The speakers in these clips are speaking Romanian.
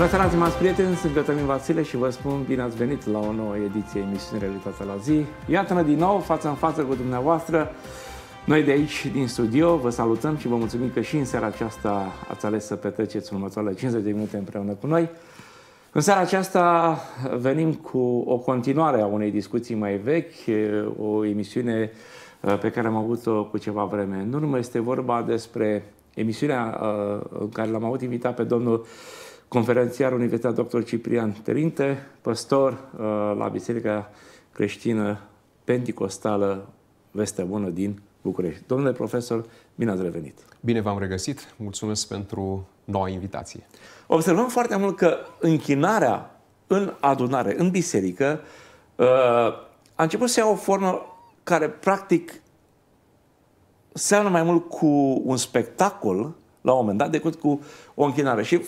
Bună seara, stimați prieteni, sunt Cătălin Vasile și vă spun bine ați venit la o nouă ediție emisiunii Realitatea la zi. Iată-ne din nou față în față cu dumneavoastră. Noi de aici, din studio, vă salutăm și vă mulțumim că și în seara aceasta ați ales să petreceți următoarele 50 de minute împreună cu noi. În seara aceasta venim cu o continuare a unei discuții mai vechi, o emisiune uh, pe care am avut-o cu ceva vreme în urmă. Este vorba despre emisiunea uh, în care l-am avut invitat pe domnul conferențiar Universitatea Dr. Ciprian Terinte, păstor uh, la Biserica Creștină Pentecostală Vestea Bună din București. Domnule profesor, bine ați revenit! Bine v-am regăsit! Mulțumesc pentru noua invitație! Observăm foarte mult că închinarea în adunare, în biserică, uh, a început să ia o formă care practic seamănă mai mult cu un spectacol la un moment dat decât cu o închinare. Și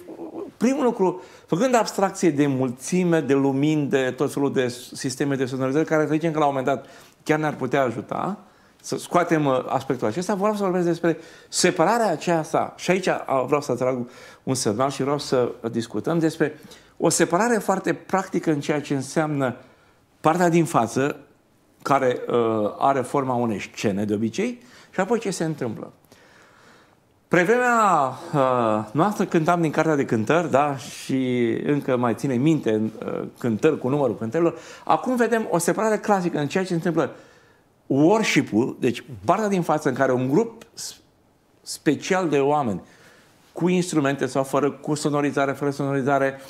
primul lucru, făcând abstracție de mulțime, de lumini, de tot felul de sisteme de sonorizare, care să zicem că la un moment dat chiar ne-ar putea ajuta, să scoatem uh, aspectul acesta, vreau să vorbesc despre separarea aceasta. Și aici uh, vreau să trag un semnal și vreau să discutăm despre o separare foarte practică în ceea ce înseamnă partea din față, care uh, are forma unei scene de obicei, și apoi ce se întâmplă vremea uh, noastră cântam din cartea de cântări, da, și încă mai ține minte uh, cântări cu numărul cântărilor. Acum vedem o separare clasică în ceea ce se întâmplă worship-ul, deci partea din față în care un grup special de oameni cu instrumente sau fără, cu sonorizare, fără sonorizare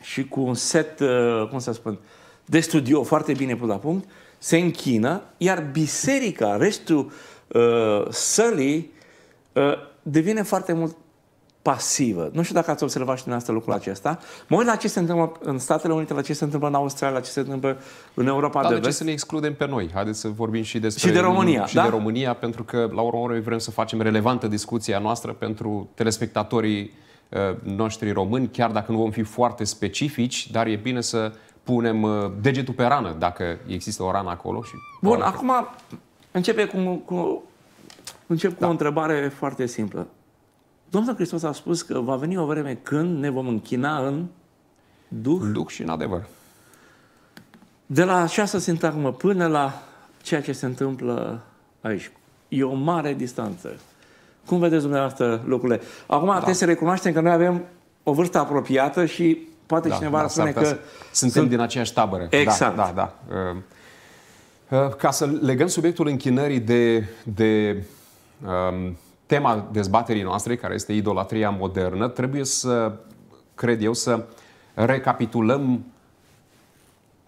și cu un set, uh, cum să spun, de studio foarte bine pus la punct, se închină, iar biserica, restul uh, sălii, Ă, devine foarte mult pasivă. Nu știu dacă ați observat și dumneavoastră lucrul acesta. Mă uit la ce se întâmplă în Statele Unite, la ce se întâmplă în Australia, la ce se întâmplă în Europa da, de, de vest. ce să ne excludem pe noi? Haideți să vorbim și despre... Și de România, Și da? de România, pentru că, la urmă, noi vrem să facem relevantă discuția noastră pentru telespectatorii ă, noștri români, chiar dacă nu vom fi foarte specifici, dar e bine să punem ă, degetul pe rană, dacă există o rană acolo. Și Bun, acum începe cu, cu Încep cu da. o întrebare foarte simplă. Domnul Hristos a spus că va veni o vreme când ne vom închina în Duh. În Duh și în adevăr. De la această sintagmă până la ceea ce se întâmplă aici. E o mare distanță. Cum vedeți dumneavoastră lucrurile? Acum da. trebuie să recunoaștem că noi avem o vârstă apropiată și poate da, cineva da, spune că... Să... Suntem sunt... din aceeași tabără. Da, exact. Da, da, da. Ca să legăm subiectul închinării de, de Ehm, tema dezbaterii noastre, care este idolatria modernă, trebuie să, cred eu, să recapitulăm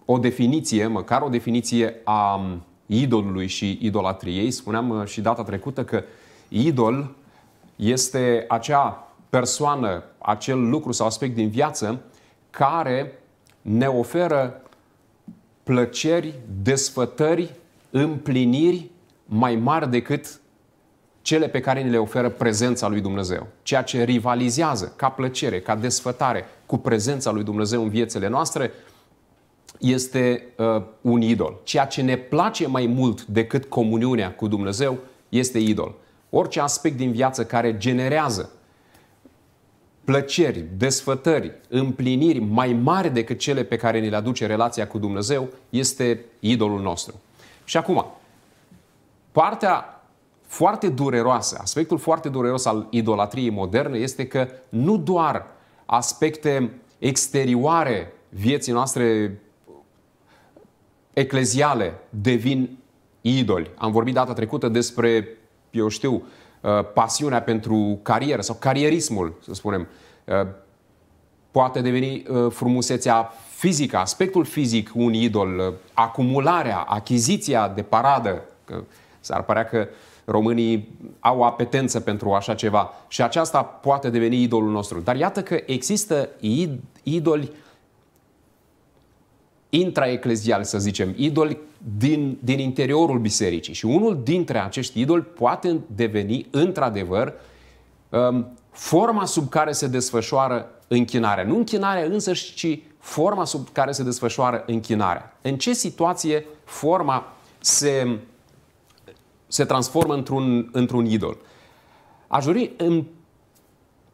o definiție, măcar o definiție a idolului și idolatriei. Spuneam uh, și data trecută că idol este acea persoană, acel lucru sau aspect din viață care ne oferă plăceri, desfătări, împliniri mai mari decât cele pe care ni le oferă prezența lui Dumnezeu, ceea ce rivalizează ca plăcere, ca desfătare cu prezența lui Dumnezeu în viețile noastre, este uh, un idol. Ceea ce ne place mai mult decât comuniunea cu Dumnezeu este idol. Orice aspect din viață care generează plăceri, desfătări, împliniri mai mari decât cele pe care ni le aduce relația cu Dumnezeu este idolul nostru. Și acum, partea foarte dureroasă, aspectul foarte dureros al idolatriei moderne este că nu doar aspecte exterioare vieții noastre ecleziale devin idoli. Am vorbit data trecută despre, eu știu, uh, pasiunea pentru carieră sau carierismul, să spunem. Uh, poate deveni uh, frumusețea fizică, aspectul fizic un idol, acumularea, achiziția de paradă. S-ar părea că uh, românii au apetență pentru așa ceva și aceasta poate deveni idolul nostru. Dar iată că există idoli intraecleziali, să zicem, idoli din, din interiorul bisericii. Și unul dintre acești idoli poate deveni, într-adevăr, um, forma sub care se desfășoară închinarea. Nu închinarea însă, ci forma sub care se desfășoară închinarea. În ce situație forma se se transformă într-un, într-un idol. Aș dori în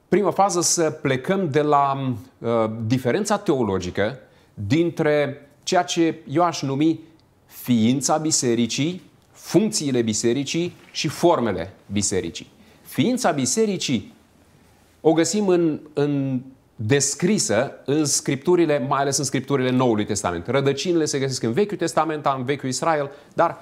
prima fază să plecăm de la uh, diferența teologică dintre ceea ce eu aș numi ființa bisericii, funcțiile bisericii și formele bisericii. Ființa bisericii o găsim în, în descrisă în scripturile, mai ales în scripturile Noului Testament. Rădăcinile se găsesc în Vechiul Testament, în Vechiul Israel, dar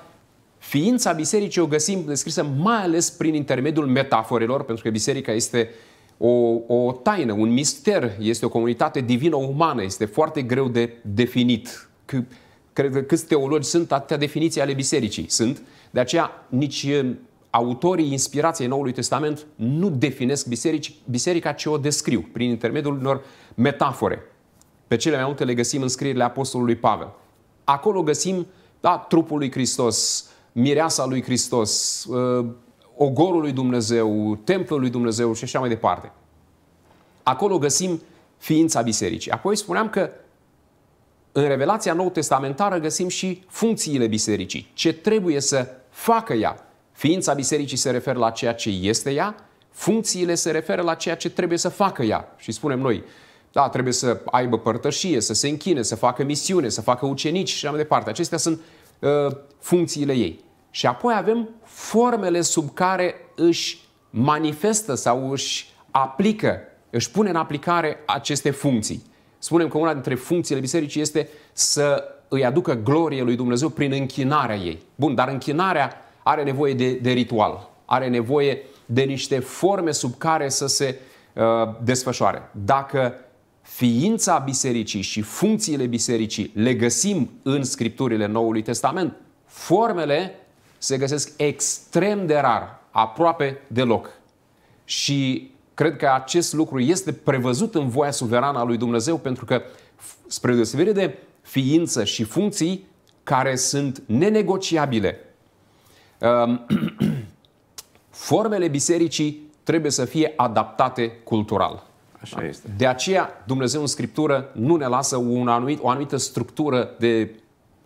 Ființa bisericii o găsim descrisă mai ales prin intermediul metaforelor, pentru că biserica este o, o taină, un mister, este o comunitate divină-umană, este foarte greu de definit. C- cred că câți teologi sunt, atâtea definiții ale bisericii sunt. De aceea nici autorii inspirației Noului Testament nu definesc biserici, biserica, ce o descriu prin intermediul unor metafore. Pe cele mai multe le găsim în scrierile Apostolului Pavel. Acolo găsim da, trupul lui Hristos, mireasa lui Hristos, uh, ogorul lui Dumnezeu, templul lui Dumnezeu și așa mai departe. Acolo găsim ființa bisericii. Apoi spuneam că în Revelația Nou Testamentară găsim și funcțiile bisericii, ce trebuie să facă ea. Ființa bisericii se referă la ceea ce este ea, funcțiile se referă la ceea ce trebuie să facă ea. Și spunem noi, da, trebuie să aibă părtășie, să se închine, să facă misiune, să facă ucenici și așa mai departe. Acestea sunt Uh, funcțiile ei. Și apoi avem formele sub care își manifestă sau își aplică, își pune în aplicare aceste funcții. Spunem că una dintre funcțiile bisericii este să îi aducă glorie lui Dumnezeu prin închinarea ei. Bun, dar închinarea are nevoie de, de ritual, are nevoie de niște forme sub care să se uh, desfășoare. Dacă ființa bisericii și funcțiile bisericii le găsim în scripturile Noului Testament, formele se găsesc extrem de rar, aproape deloc. Și cred că acest lucru este prevăzut în voia suverană a lui Dumnezeu, pentru că, spre deosebire de ființă și funcții care sunt nenegociabile, um, formele bisericii trebuie să fie adaptate cultural. Așa ah. este. De aceea Dumnezeu în Scriptură nu ne lasă un anumit, o anumită structură de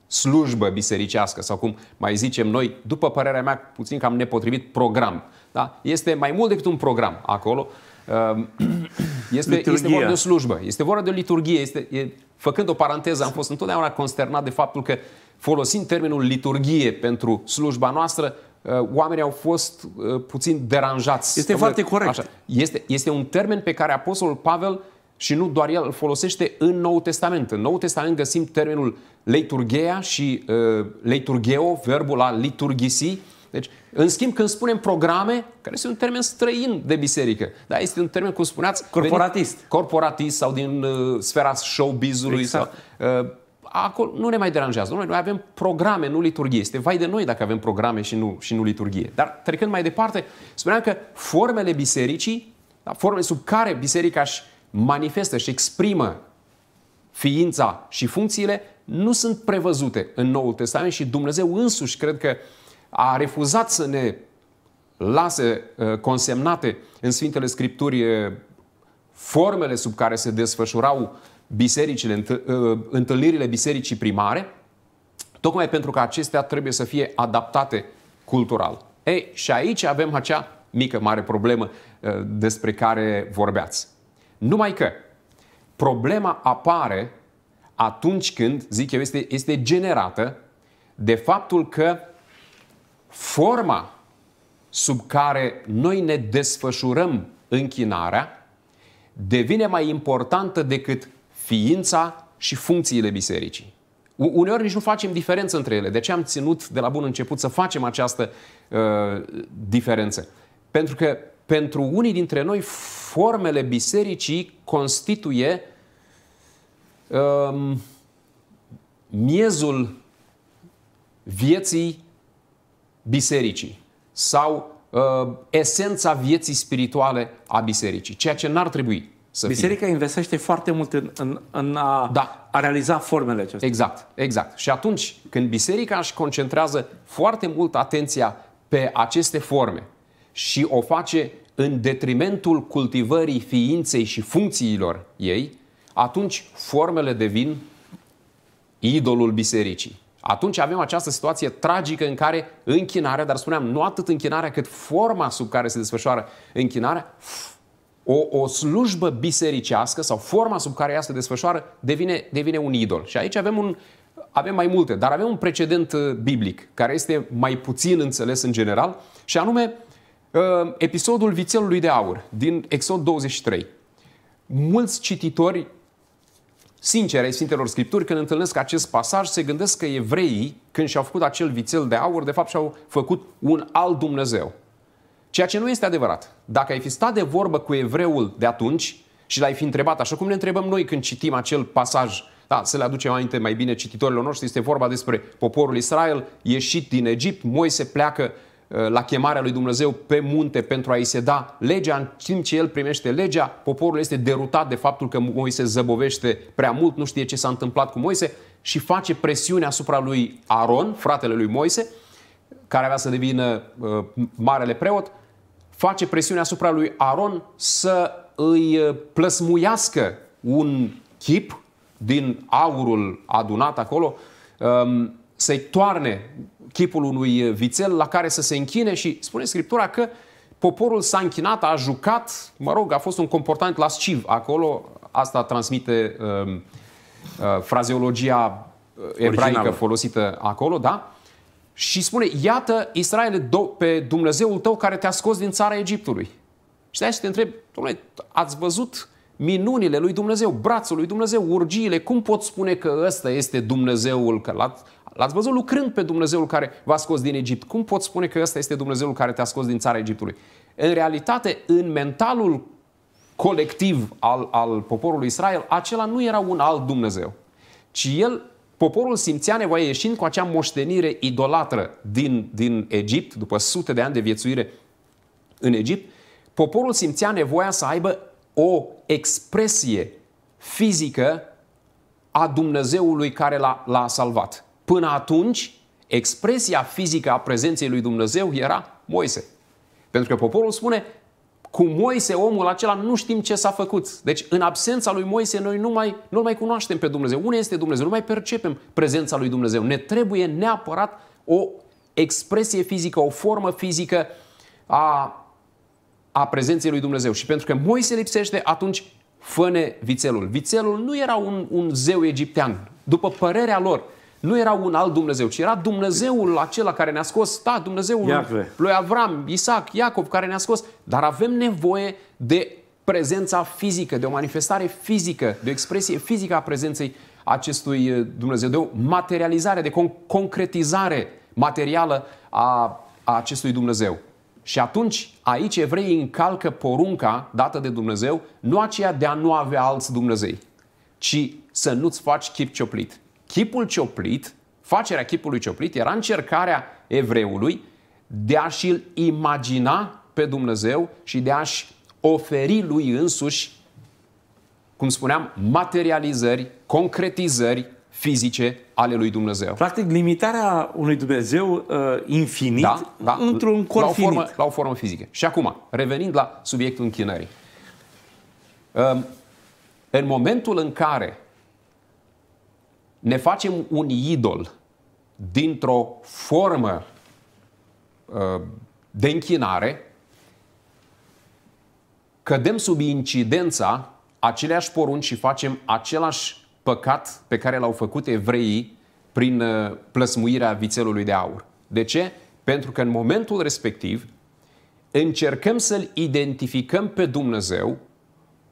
slujbă bisericească sau cum mai zicem noi, după părerea mea, puțin cam nepotrivit, program. Da? Este mai mult decât un program acolo. Ehm, este, este vorba de o slujbă, este vorba de o liturghie. Este, e, făcând o paranteză, am fost întotdeauna consternat de faptul că folosind termenul liturghie pentru slujba noastră, Uh, oamenii au fost uh, puțin deranjați. Este foarte corect. Așa. Este, este un termen pe care Apostolul Pavel și nu doar el îl folosește în Noul Testament. În Noul Testament găsim termenul leiturgheia și uh, leiturgheo, verbul a liturghisi. Deci, în schimb, când spunem programe, care este un termen străin de biserică, da, este un termen, cum spuneați, corporatist. corporatist sau din uh, sfera showbizului. Exact. Sau, uh, acolo nu ne mai deranjează. Noi, noi avem programe, nu liturghie. Este vai de noi dacă avem programe și nu, și nu liturghie. Dar trecând mai departe, spuneam că formele bisericii, da, formele sub care biserica își manifestă și exprimă ființa și funcțiile, nu sunt prevăzute în Noul Testament și Dumnezeu însuși cred că a refuzat să ne lase uh, consemnate în Sfintele Scripturi uh, formele sub care se desfășurau uh, bisericile, ă, întâlnirile bisericii primare, tocmai pentru că acestea trebuie să fie adaptate cultural. Ei, și aici avem acea mică, mare problemă ă, despre care vorbeați. Numai că problema apare atunci când, zic eu, este, este generată de faptul că forma sub care noi ne desfășurăm închinarea devine mai importantă decât ființa și funcțiile bisericii. Uneori nici nu facem diferență între ele. De ce am ținut de la bun început să facem această uh, diferență? Pentru că pentru unii dintre noi formele bisericii constituie um, miezul vieții bisericii sau uh, esența vieții spirituale a bisericii, ceea ce n-ar trebui să Biserica fie. investește foarte mult în, în, în a, da. a realiza formele acestea. Exact, exact. Și atunci când biserica își concentrează foarte mult atenția pe aceste forme și o face în detrimentul cultivării ființei și funcțiilor ei, atunci formele devin idolul bisericii. Atunci avem această situație tragică în care închinarea, dar spuneam, nu atât închinarea cât forma sub care se desfășoară închinarea, o, o slujbă bisericească sau forma sub care ea se desfășoară devine, devine un idol. Și aici avem un, avem mai multe, dar avem un precedent uh, biblic care este mai puțin înțeles în general și anume uh, episodul vițelului de aur din Exod 23. Mulți cititori sinceri ai Sfintelor Scripturi, când întâlnesc acest pasaj, se gândesc că evreii, când și-au făcut acel vițel de aur, de fapt și-au făcut un alt Dumnezeu. Ceea ce nu este adevărat. Dacă ai fi stat de vorbă cu evreul de atunci și l-ai fi întrebat, așa cum ne întrebăm noi când citim acel pasaj, da, să le aducem aminte mai bine cititorilor noștri, este vorba despre poporul Israel ieșit din Egipt, Moise pleacă uh, la chemarea lui Dumnezeu pe munte pentru a-i se da legea, în timp ce el primește legea, poporul este derutat de faptul că Moise zăbovește prea mult, nu știe ce s-a întâmplat cu Moise și face presiune asupra lui Aron, fratele lui Moise, care avea să devină uh, marele preot, face presiune asupra lui Aron să îi plăsmuiască un chip din aurul adunat acolo, um, să-i toarne chipul unui vițel la care să se închine și spune Scriptura că poporul s-a închinat, a jucat, mă rog, a fost un comportament lasciv acolo, asta transmite um, uh, frazeologia uh, ebraică Originală. folosită acolo, da? și spune, iată, Israel, pe Dumnezeul tău care te-a scos din țara Egiptului. Și de și te întreb, domnule, ați văzut minunile lui Dumnezeu, brațul lui Dumnezeu, urgiile, cum pot spune că ăsta este Dumnezeul, că l-ați, l-ați văzut lucrând pe Dumnezeul care v-a scos din Egipt, cum pot spune că ăsta este Dumnezeul care te-a scos din țara Egiptului? În realitate, în mentalul colectiv al, al poporului Israel, acela nu era un alt Dumnezeu, ci el Poporul simțea nevoie, ieșind cu acea moștenire idolatră din, din Egipt, după sute de ani de viețuire în Egipt, poporul simțea nevoia să aibă o expresie fizică a Dumnezeului care l-a, l-a salvat. Până atunci, expresia fizică a prezenței lui Dumnezeu era Moise. Pentru că poporul spune, cu Moise, omul acela, nu știm ce s-a făcut. Deci, în absența lui Moise, noi nu mai, nu mai cunoaștem pe Dumnezeu. Unde este Dumnezeu? Nu mai percepem prezența lui Dumnezeu. Ne trebuie neapărat o expresie fizică, o formă fizică a, a prezenței lui Dumnezeu. Și pentru că Moise lipsește, atunci făne vițelul. Vițelul nu era un, un zeu egiptean. După părerea lor, nu era un alt Dumnezeu, ci era Dumnezeul acela care ne-a scos, da, Dumnezeul Iacve. lui Avram, Isaac, Iacob, care ne-a scos. Dar avem nevoie de prezența fizică, de o manifestare fizică, de o expresie fizică a prezenței acestui eh, Dumnezeu, de o materializare, de con- concretizare materială a, a acestui Dumnezeu. Și atunci, aici evreii încalcă porunca dată de Dumnezeu, nu aceea de a nu avea alți Dumnezei, ci să nu-ți faci chip cioplit. Chipul cioplit, facerea chipului cioplit era încercarea evreului de a și imagina pe Dumnezeu și de a-și oferi lui însuși, cum spuneam, materializări, concretizări fizice ale lui Dumnezeu. Practic, limitarea unui Dumnezeu uh, infinit da, da, într-un corp la o, formă, finit. la o formă fizică. Și acum, revenind la subiectul închinării. Uh, în momentul în care ne facem un idol dintr-o formă uh, de închinare, cădem sub incidența aceleași porunci și facem același păcat pe care l-au făcut evreii prin uh, plăsmuirea vițelului de aur. De ce? Pentru că în momentul respectiv încercăm să-L identificăm pe Dumnezeu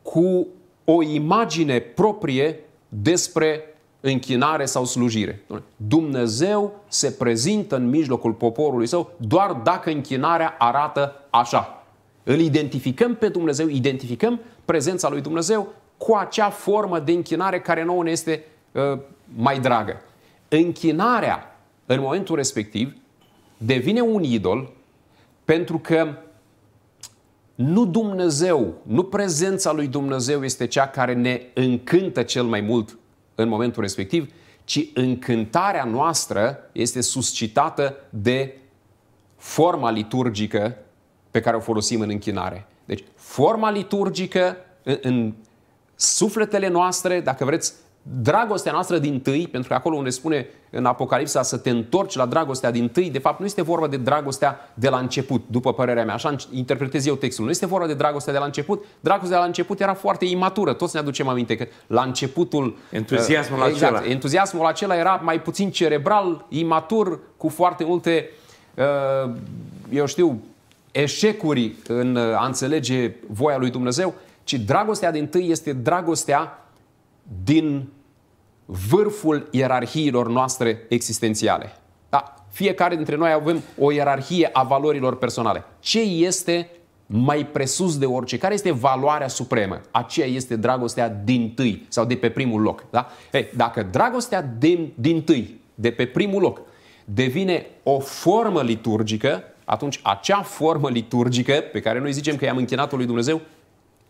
cu o imagine proprie despre închinare sau slujire. Dumnezeu se prezintă în mijlocul poporului său doar dacă închinarea arată așa. Îl identificăm pe Dumnezeu, identificăm prezența lui Dumnezeu cu acea formă de închinare care nouă ne este uh, mai dragă. Închinarea în momentul respectiv devine un idol pentru că nu Dumnezeu, nu prezența lui Dumnezeu este cea care ne încântă cel mai mult în momentul respectiv, ci încântarea noastră este suscitată de forma liturgică pe care o folosim în închinare. Deci, forma liturgică în, în sufletele noastre, dacă vreți, dragostea noastră din tâi, pentru că acolo unde spune în Apocalipsa să te întorci la dragostea din tâi, de fapt nu este vorba de dragostea de la început, după părerea mea. Așa interpretez eu textul. Nu este vorba de dragostea de la început. Dragostea de la început era foarte imatură. Toți ne aducem aminte că la începutul... Uh, entuziasmul uh, exact, acela. Entuziasmul acela era mai puțin cerebral, imatur, cu foarte multe, uh, eu știu, eșecuri în uh, a înțelege voia lui Dumnezeu, ci dragostea din tâi este dragostea din vârful ierarhiilor noastre existențiale. Da? Fiecare dintre noi avem o ierarhie a valorilor personale. Ce este mai presus de orice? Care este valoarea supremă? Aceea este dragostea din tâi sau de pe primul loc. Da? Hey, dacă dragostea din, din tâi, de pe primul loc, devine o formă liturgică, atunci acea formă liturgică pe care noi zicem că i-am închinat-o lui Dumnezeu,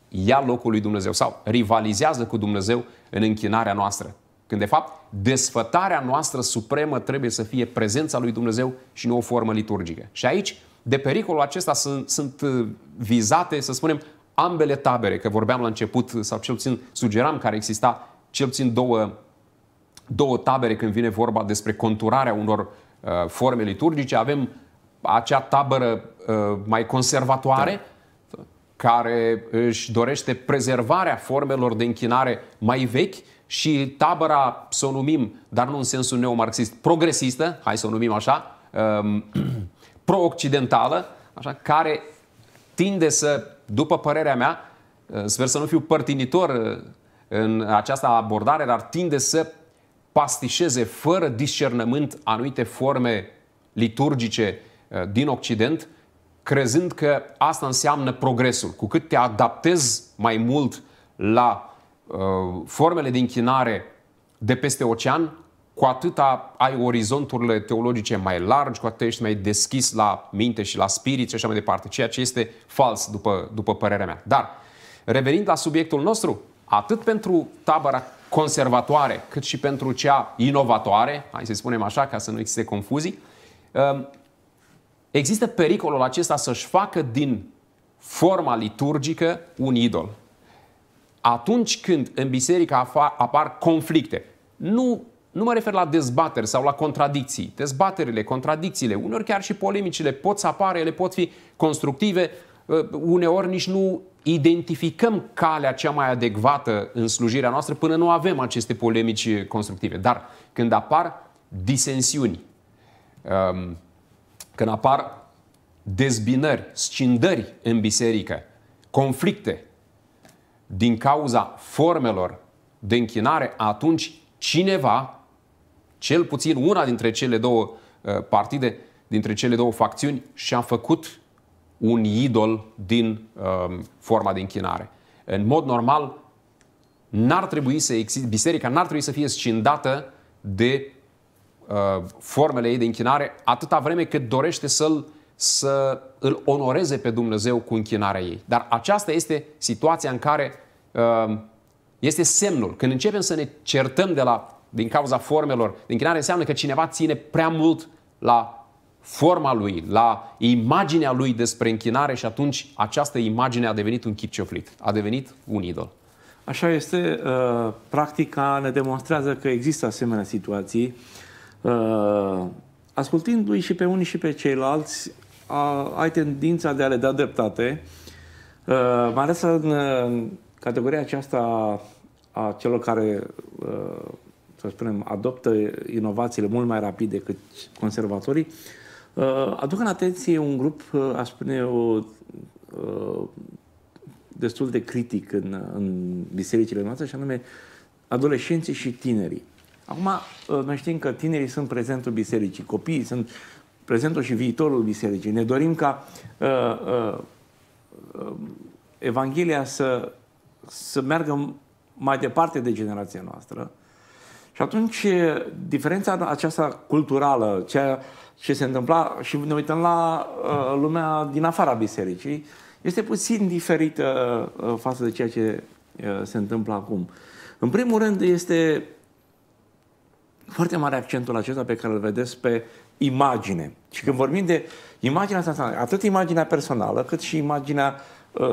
ia locul lui Dumnezeu sau rivalizează cu Dumnezeu în închinarea noastră. Când, de fapt, desfătarea noastră supremă trebuie să fie prezența lui Dumnezeu și nu o formă liturgică. Și aici, de pericolul acesta sunt, sunt uh, vizate, să spunem, ambele tabere, că vorbeam la început, sau cel puțin sugeram că exista cel puțin două, două tabere când vine vorba despre conturarea unor uh, forme liturgice. Avem acea tabără uh, mai conservatoare, da care își dorește prezervarea formelor de închinare mai vechi și tabăra, să o numim, dar nu în sensul neomarxist, progresistă, hai să o numim așa, um, pro-occidentală, așa, care tinde să, după părerea mea, uh, sper să nu fiu părtinitor uh, în această abordare, dar tinde să pastișeze fără discernământ anumite forme liturgice uh, din Occident, crezând că asta înseamnă progresul. Cu cât te adaptezi mai mult la Uh, formele de închinare de peste ocean, cu atâta ai orizonturile teologice mai largi, cu atât ești mai deschis la minte și la spirit și așa mai departe, ceea ce este fals după, după părerea mea. Dar, revenind la subiectul nostru, atât pentru tabăra conservatoare, cât și pentru cea inovatoare, hai să spunem așa, ca să nu existe confuzii, um, există pericolul acesta să-și facă din forma liturgică un idol atunci când în biserică apar conflicte, nu, nu mă refer la dezbateri sau la contradicții. Dezbaterile, contradicțiile, uneori chiar și polemicile pot să apară, ele pot fi constructive, ă, uneori nici nu identificăm calea cea mai adecvată în slujirea noastră până nu avem aceste polemici constructive. Dar când apar disensiuni, ă, când apar dezbinări, scindări în biserică, conflicte, din cauza formelor de închinare, atunci cineva, cel puțin una dintre cele două uh, partide, dintre cele două facțiuni, și-a făcut un idol din um, forma de închinare. În mod normal, n-ar trebui să existe, biserica n-ar trebui să fie scindată de uh, formele ei de închinare atâta vreme cât dorește să-l să îl onoreze pe Dumnezeu cu închinarea ei. Dar aceasta este situația în care uh, este semnul. Când începem să ne certăm de la, din cauza formelor de închinare, înseamnă că cineva ține prea mult la forma lui, la imaginea lui despre închinare și atunci această imagine a devenit un cioflit, a devenit un idol. Așa este, uh, practica ne demonstrează că există asemenea situații. Uh, Ascultându-i și pe unii și pe ceilalți, a, ai tendința de a le da dreptate, uh, mai ales în uh, categoria aceasta a celor care, uh, să spunem, adoptă inovațiile mult mai rapid decât conservatorii, uh, aduc în atenție un grup, uh, aș spune, o, uh, destul de critic în, în bisericile noastre, și anume adolescenții și tinerii. Acum, uh, noi știm că tinerii sunt prezentul bisericii, copiii sunt uh, prezentul și viitorul bisericii. Ne dorim ca uh, uh, uh, Evanghelia să, să meargă mai departe de generația noastră. Și atunci, diferența aceasta culturală, ceea ce se întâmpla, și ne uităm la uh, lumea din afara bisericii, este puțin diferită uh, față de ceea ce uh, se întâmplă acum. În primul rând, este foarte mare accentul acesta pe care îl vedeți pe imagine. Și când vorbim de imaginea asta, atât imaginea personală, cât și imaginea uh,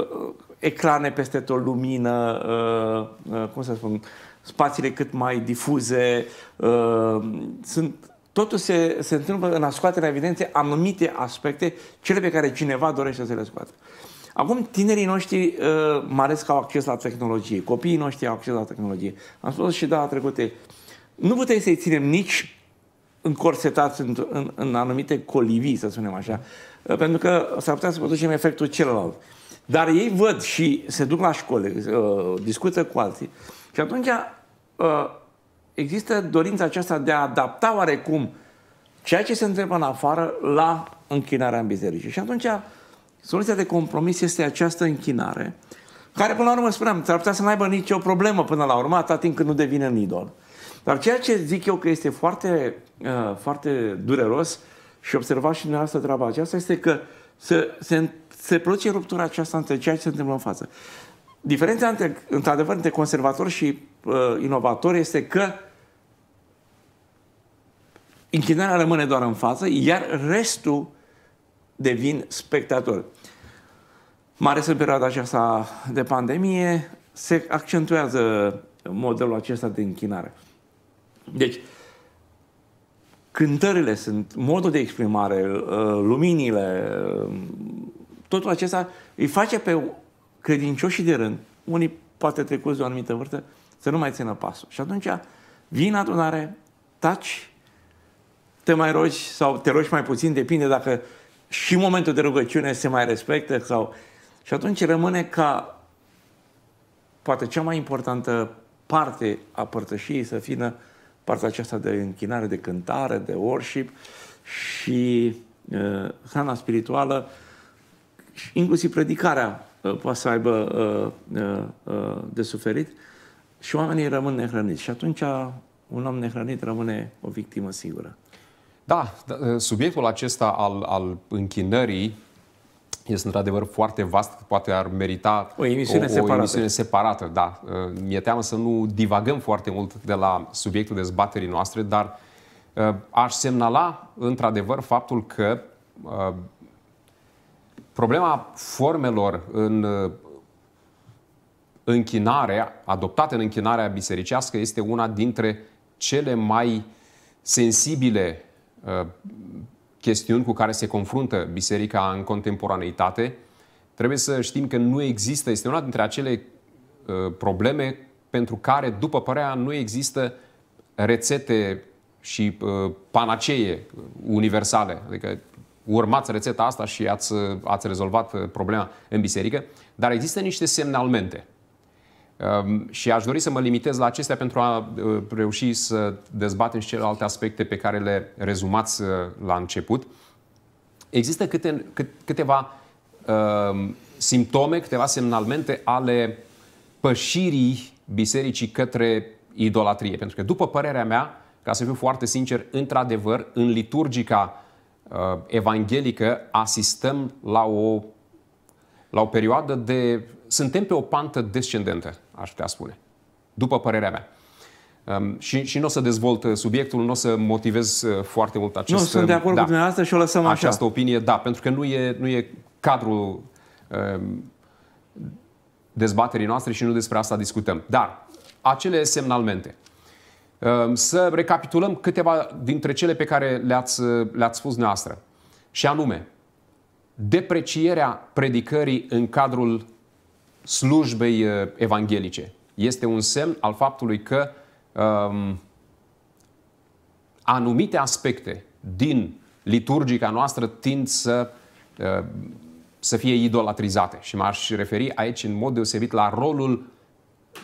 ecrane peste tot, lumină, uh, uh, cum să spun, spațiile cât mai difuze, uh, sunt Totul se, se întâmplă în a scoate în evidențe anumite aspecte, cele pe care cineva dorește să le scoată. Acum, tinerii noștri uh, mai ales că au acces la tehnologie, copiii noștri au acces la tehnologie. Am spus și data trecută, nu putem să-i ținem nici încorsetați în, în, în anumite colivii, să spunem așa, uh, pentru că s-ar putea să producem efectul celălalt. Dar ei văd și se duc la școli, uh, discută cu alții. Și atunci uh, există dorința aceasta de a adapta oarecum ceea ce se întâmplă în afară la închinarea în biserică. Și atunci soluția de compromis este această închinare, care până la urmă spuneam, s-ar putea să nu aibă nicio problemă până la urmă, atât timp când nu devine un idol. Dar ceea ce zic eu că este foarte, uh, foarte dureros și observați și dumneavoastră treaba aceasta este că se, se, se produce ruptura aceasta între ceea ce se întâmplă în față. Diferența între, într-adevăr între conservator și uh, inovator este că închinarea rămâne doar în față, iar restul devin spectator. Mai ales în perioada aceasta de pandemie, se accentuează modelul acesta de închinare. Deci, cântările sunt, modul de exprimare, uh, luminile, uh, totul acesta îi face pe credincioșii de rând, unii poate trecuți de o anumită vârstă, să nu mai țină pasul. Și atunci în adunare, taci, te mai rogi sau te rogi mai puțin, depinde dacă și momentul de rugăciune se mai respectă sau... Și atunci rămâne ca poate cea mai importantă parte a părtășiei să fină partea aceasta de închinare, de cântare, de worship și uh, hrana spirituală, inclusiv predicarea uh, poate să aibă uh, uh, uh, de suferit și oamenii rămân nehrăniți. Și atunci un om nehrănit rămâne o victimă sigură. Da, da uh, subiectul acesta al, al închinării este într-adevăr foarte vast, poate ar merita o emisiune, o, separată. o emisiune separată. Da. Mi-e teamă să nu divagăm foarte mult de la subiectul dezbaterii noastre, dar aș semnala într-adevăr faptul că problema formelor în închinare, adoptate în închinarea bisericească, este una dintre cele mai sensibile chestiuni cu care se confruntă biserica în contemporaneitate, trebuie să știm că nu există, este una dintre acele uh, probleme pentru care, după părerea, nu există rețete și uh, panacee universale. Adică urmați rețeta asta și ați, uh, ați rezolvat problema în biserică, dar există niște semnalmente. Și aș dori să mă limitez la acestea pentru a uh, reuși să dezbatem și celelalte aspecte pe care le rezumați uh, la început. Există câte, câteva uh, simptome, câteva semnalmente ale pășirii bisericii către idolatrie. Pentru că, după părerea mea, ca să fiu foarte sincer, într-adevăr, în liturgica uh, evanghelică asistăm la o, la o perioadă de suntem pe o pantă descendentă, aș putea spune, după părerea mea. Um, și, și nu o să dezvolt uh, subiectul, nu o să motivez uh, foarte mult acest... Nu, sunt de um, acord da, cu dumneavoastră și o lăsăm așa. Această opinie, da, pentru că nu e, nu e cadrul um, dezbaterii noastre și nu despre asta discutăm. Dar, acele semnalmente. Um, să recapitulăm câteva dintre cele pe care le-ați, uh, le-ați spus noastră. Și anume, deprecierea predicării în cadrul slujbei uh, evanghelice. Este un semn al faptului că um, anumite aspecte din liturgica noastră tind să, uh, să fie idolatrizate. Și m-aș referi aici în mod deosebit la rolul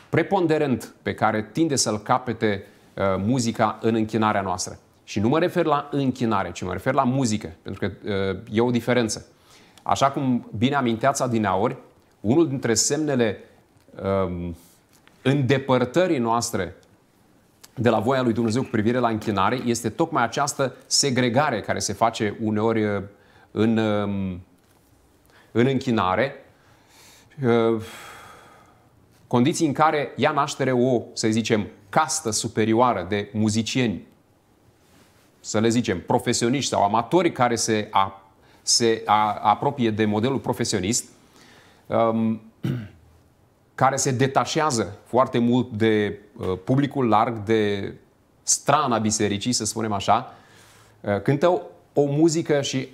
preponderent pe care tinde să-l capete uh, muzica în închinarea noastră. Și nu mă refer la închinare, ci mă refer la muzică, pentru că uh, e o diferență. Așa cum bine aminteați adineaori, unul dintre semnele um, îndepărtării noastre de la voia lui Dumnezeu cu privire la închinare este tocmai această segregare care se face uneori uh, în, um, în închinare, uh, condiții în care ia naștere o, să zicem, castă superioară de muzicieni, să le zicem, profesioniști sau amatori care se, a, se a, apropie de modelul profesionist, Um, care se detașează foarte mult de uh, publicul larg, de strana bisericii, să spunem așa, uh, cântă o muzică și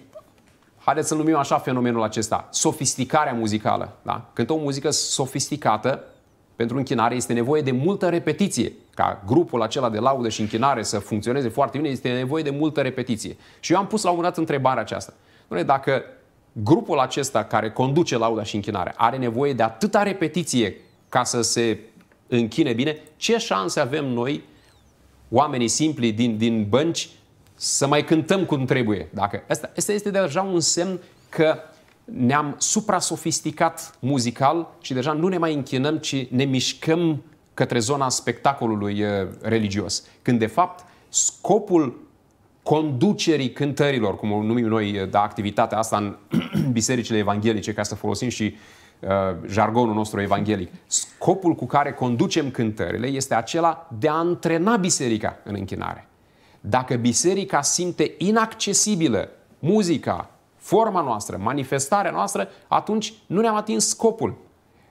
haideți să numim așa fenomenul acesta, sofisticarea muzicală. Da? Cântă o muzică sofisticată, pentru închinare este nevoie de multă repetiție. Ca grupul acela de laudă și închinare să funcționeze foarte bine, este nevoie de multă repetiție. Și eu am pus la un moment dat întrebarea aceasta. dacă grupul acesta care conduce lauda și închinarea are nevoie de atâta repetiție ca să se închine bine, ce șanse avem noi, oamenii simpli din, din bănci, să mai cântăm cum trebuie? Dacă asta, asta este deja un semn că ne-am suprasofisticat muzical și deja nu ne mai închinăm, ci ne mișcăm către zona spectacolului eh, religios. Când, de fapt, scopul conducerii cântărilor, cum o numim noi, da, activitatea asta în bisericile evanghelice, ca să folosim și uh, jargonul nostru evanghelic. Scopul cu care conducem cântările este acela de a antrena biserica în închinare. Dacă biserica simte inaccesibilă muzica, forma noastră, manifestarea noastră, atunci nu ne-am atins scopul.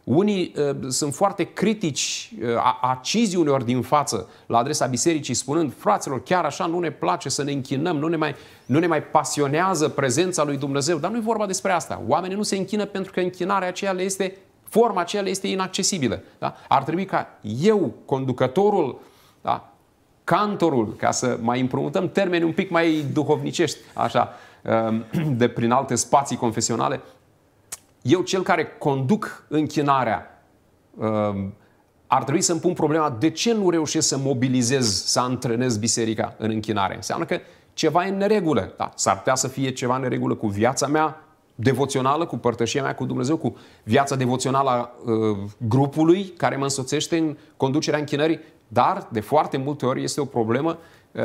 Unii uh, sunt foarte critici, uh, acizi uneori din față la adresa bisericii, spunând, fraților, chiar așa nu ne place să ne închinăm, nu ne mai, nu ne mai pasionează prezența lui Dumnezeu. Dar nu e vorba despre asta. Oamenii nu se închină pentru că închinarea aceea le este, forma aceea le este inaccesibilă. Da? Ar trebui ca eu, conducătorul, da? cantorul, ca să mai împrumutăm termeni un pic mai duhovnicești, așa, um, de prin alte spații confesionale, eu cel care conduc închinarea, um, ar trebui să-mi pun problema de ce nu reușesc să mobilizez, să antrenez biserica în închinare. Înseamnă că ceva e în neregulă. Da, s-ar putea să fie ceva în neregulă cu viața mea devoțională, cu părtășia mea cu Dumnezeu, cu viața devoțională a uh, grupului care mă însoțește în conducerea închinării, dar de foarte multe ori este o problemă uh,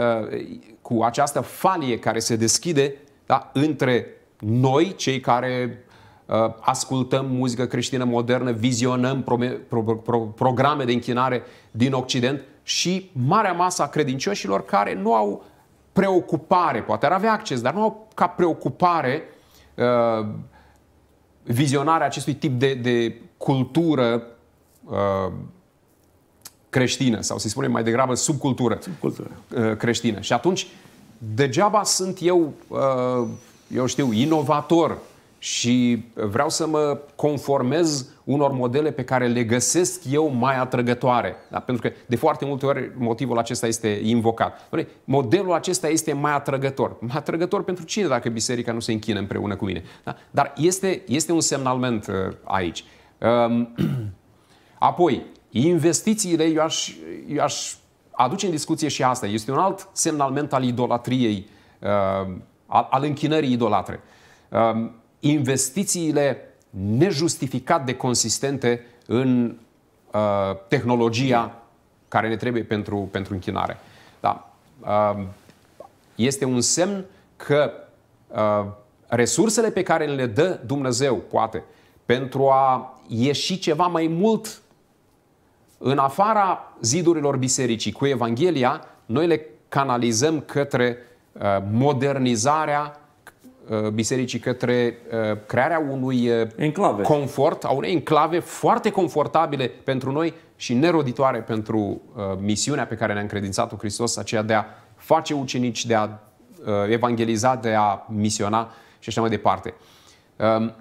cu această falie care se deschide da, între noi, cei care Uh, ascultăm muzică creștină modernă, vizionăm pro, pro, pro, programe de închinare din Occident și marea masă a credincioșilor care nu au preocupare, poate ar avea acces, dar nu au ca preocupare uh, vizionarea acestui tip de, de cultură uh, creștină, sau să-i spunem mai degrabă subcultură, subcultură. Uh, creștină. Și atunci, degeaba sunt eu, uh, eu știu, inovator și vreau să mă conformez unor modele pe care le găsesc eu mai atrăgătoare. Da? Pentru că de foarte multe ori motivul acesta este invocat. Modelul acesta este mai atrăgător. Mai atrăgător pentru cine dacă biserica nu se închină împreună cu mine? Da? Dar este, este un semnalment uh, aici. Uh, apoi, investițiile, eu aș, eu aș aduce în discuție și asta. Este un alt semnalment al idolatriei, uh, al, al închinării idolatre. Uh, investițiile nejustificat de consistente în uh, tehnologia care ne trebuie pentru, pentru închinare. Da. Uh, este un semn că uh, resursele pe care le dă Dumnezeu, poate, pentru a ieși ceva mai mult în afara zidurilor bisericii cu Evanghelia, noi le canalizăm către uh, modernizarea Uh, bisericii către uh, crearea unui uh, enclave. confort, a unei enclave foarte confortabile pentru noi și neroditoare pentru misiunea pe care ne-a încredințat-o Hristos, aceea de a face ucenici, de a evangeliza, de a misiona și așa mai departe. Um,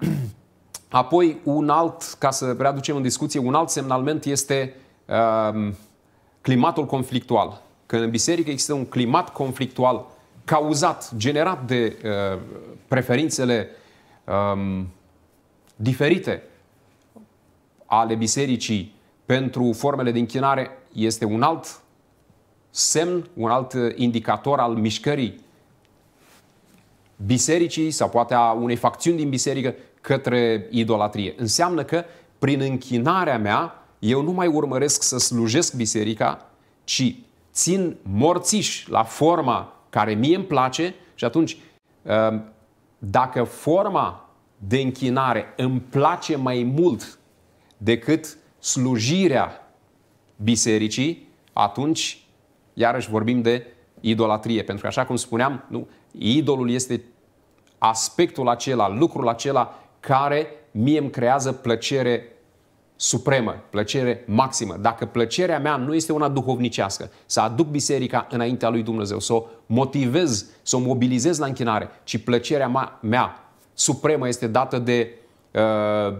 apoi, un alt, ca să readucem în discuție, un alt semnalment este um, climatul conflictual. Că în biserică există un climat conflictual cauzat, generat de uh, preferințele um, diferite ale bisericii pentru formele de închinare este un alt semn, un alt uh, indicator al mișcării bisericii sau poate a unei facțiuni din biserică către idolatrie. Înseamnă că prin închinarea mea eu nu mai urmăresc să slujesc biserica, ci țin morțiși la forma care mie îmi place și atunci um, dacă forma de închinare îmi place mai mult decât slujirea bisericii, atunci iarăși vorbim de idolatrie. Pentru că așa cum spuneam, nu, idolul este aspectul acela, lucrul acela care mie îmi creează plăcere supremă, plăcere maximă. Dacă plăcerea mea nu este una duhovnicească, să aduc biserica înaintea lui Dumnezeu, să o motivez, să o mobilizez la închinare, ci plăcerea mea supremă este dată de uh,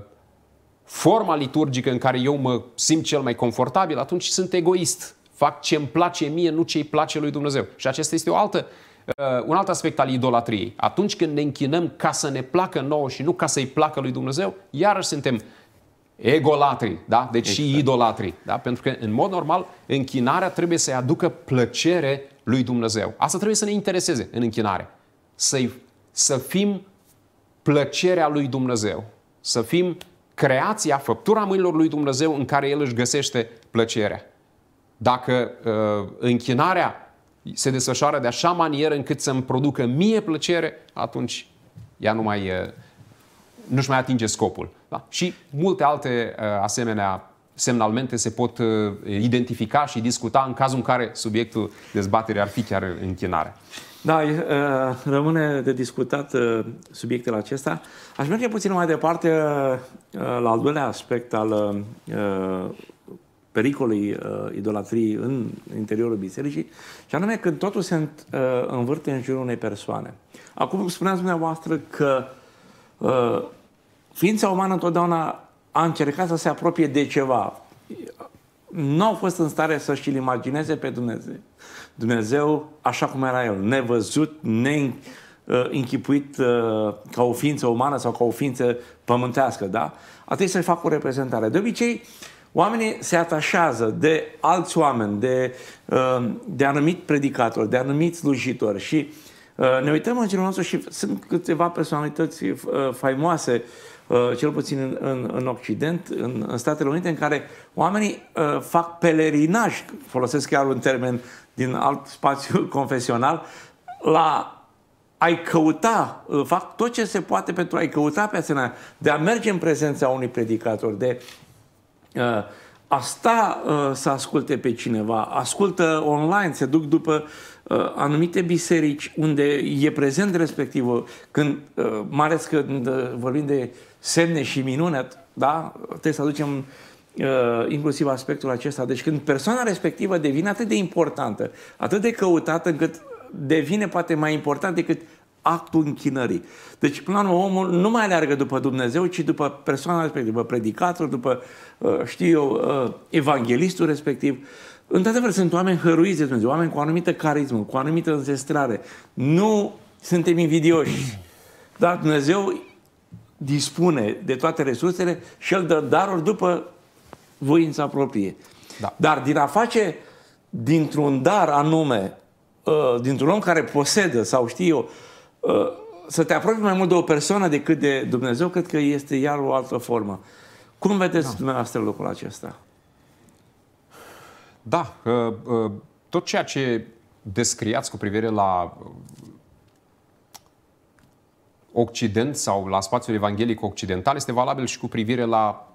forma liturgică în care eu mă simt cel mai confortabil, atunci sunt egoist. Fac ce îmi place mie, nu ce îi place lui Dumnezeu. Și acesta este o altă, uh, un alt aspect al idolatriei. Atunci când ne închinăm ca să ne placă nouă și nu ca să-i placă lui Dumnezeu, iarăși suntem uh, egolatri, da? Deci exact. și idolatri, da? Pentru că, în mod normal, închinarea trebuie să-i aducă plăcere lui Dumnezeu. Asta trebuie să ne intereseze în închinare. Să-i, să fim plăcerea lui Dumnezeu. Să fim creația, făptura mâinilor lui Dumnezeu în care El își găsește plăcerea. Dacă uh, închinarea se desfășoară de așa manieră încât să-mi producă mie plăcere, atunci ea nu mai uh, nu-și mai atinge scopul. Da? Și multe alte uh, asemenea semnalmente se pot uh, identifica și discuta în cazul în care subiectul dezbaterii ar fi chiar închinare. Da, uh, rămâne de discutat uh, subiectul acesta. Aș merge puțin mai departe uh, la al doilea aspect al uh, pericolului uh, idolatriei în interiorul bisericii, și anume când totul se învârte în jurul unei persoane. Acum spuneați dumneavoastră că Ființa umană întotdeauna a încercat să se apropie de ceva. Nu au fost în stare să și-l imagineze pe Dumnezeu. Dumnezeu așa cum era El, nevăzut, neînchipuit uh, uh, ca o ființă umană sau ca o ființă pământească, da? A trebuit să-i fac o reprezentare. De obicei, Oamenii se atașează de alți oameni, de, uh, de anumit predicator, de anumit slujitor și ne uităm în genul nostru și sunt câteva personalități faimoase Uh, cel puțin în, în, în Occident, în, în Statele Unite, în care oamenii uh, fac pelerinaj, folosesc chiar un termen din alt spațiu confesional, la ai căuta, uh, fac tot ce se poate pentru a-i căuta pe asemenea, de a merge în prezența unui predicator, de uh, a sta uh, să asculte pe cineva, ascultă online, se duc după uh, anumite biserici unde e prezent respectivul, când, uh, mai ales când uh, vorbim de uh, semne și minune, da? Trebuie să aducem uh, inclusiv aspectul acesta. Deci când persoana respectivă devine atât de importantă, atât de căutată, încât devine poate mai important decât actul închinării. Deci, până la urmă, omul nu mai aleargă după Dumnezeu, ci după persoana respectivă, după predicatul, uh, după, știu eu, uh, evanghelistul respectiv. Într-adevăr, sunt oameni hăruiți de Dumnezeu, oameni cu anumită carismă, cu anumită înzestrare. Nu suntem invidioși. Dar Dumnezeu dispune de toate resursele și el dă daruri după voința proprie. Da. Dar din a face dintr-un dar anume, ă, dintr-un om care posedă sau știu eu, ă, să te apropii mai mult de o persoană decât de Dumnezeu, cred că este iar o altă formă. Cum vedeți da. dumneavoastră lucrul acesta? Da, ă, tot ceea ce descriați cu privire la Occident sau la spațiul evanghelic occidental este valabil și cu privire la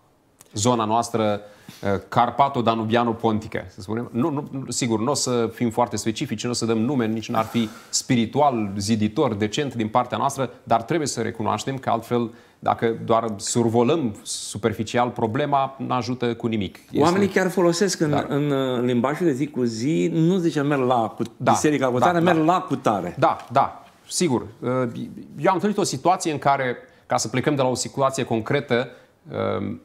zona noastră uh, Carpato-Danubiano-Pontică, să spunem. Nu, nu, sigur, nu o să fim foarte specifici, nu o să dăm nume, nici n-ar fi spiritual, ziditor, decent din partea noastră, dar trebuie să recunoaștem că altfel, dacă doar survolăm superficial problema, nu ajută cu nimic. Este... Oamenii chiar folosesc în, dar... în limbajul de zi cu zi, nu zice merg la cu... da, biserica tare, da, merg da. la tare. Da, da, sigur, uh, eu am întâlnit o situație în care, ca să plecăm de la o situație concretă, um,